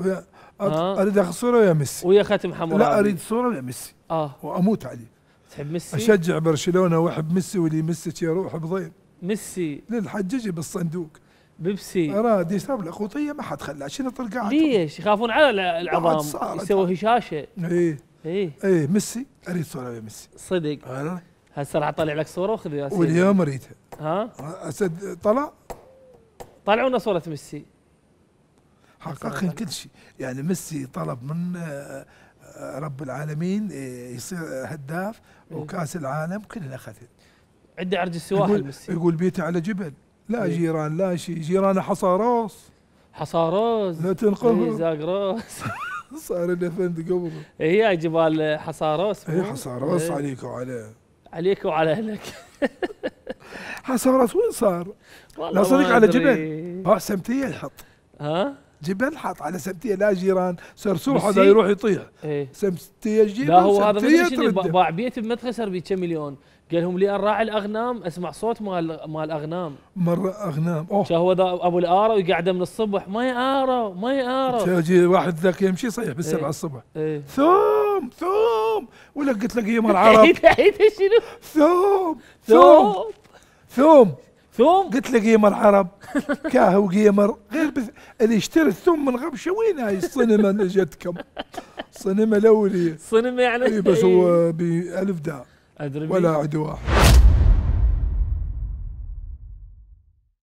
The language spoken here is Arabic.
اريد اخذ صوره ويا ميسي ويا خاتم حمراء لا اريد صوره ويا ميسي اه واموت عليه تحب ميسي؟ اشجع برشلونه واحب ميسي واللي يا يروح بضيم ميسي للحججي بالصندوق بيبسي اراد يشرب له قوطيه ما حد خلاه شنو طلقاته ليش؟ يخافون على العظام يسوي هشاشه ايه ايه ايه ميسي اريد صوره ويا ميسي صدق هسه راح اطلع لك صوره وخذ واليوم اريدها ها؟ طلع طلعوا لنا صوره ميسي حقق كل شيء يعني ميسي طلب من آه، رب العالمين آه، يصير هداف وكاس العالم كلنا اخذها عنده عرج السواحل ميسي يقول بيته على جبل لا إيه؟ جيران لا شيء جيرانه حصاروس حصاروس لا تنقذ إيه زاقروس صار الافند فند قبل هي إيه، جبال حصاروس حصى إيه، حصاروس إيه؟ عليك وعلى عليك وعلى اهلك حصاروس وين صار؟ لا صديق على جبل ها آه، سمتيه الحط ها جيب الحط على سبتيه لا جيران سرسور هذا يروح يطيح ايه سبتيه جيب لا هو هذا باع بيته بمدخسر بيه كم مليون قال لهم لي راعي الاغنام اسمع صوت مال مال اغنام مره اغنام اوه هو ابو الاره وقاعده من الصبح ما يارى ما يارى يجي واحد ذاك يمشي صيح إيه. بالسبعه ايه الصبح ايه ثوم ثوم ولا قلت لك هي مال عرب إيه، إيه، ثوم ثوم ثوم ثوم قلت له قيمر عرب كاهو قيمر غير بث... اللي يشتري الثوم من غبشه وين هاي الصنمه اللي جتكم صنمه الاولي صنمه يعني اي بس هو بألف داء ولا عدوان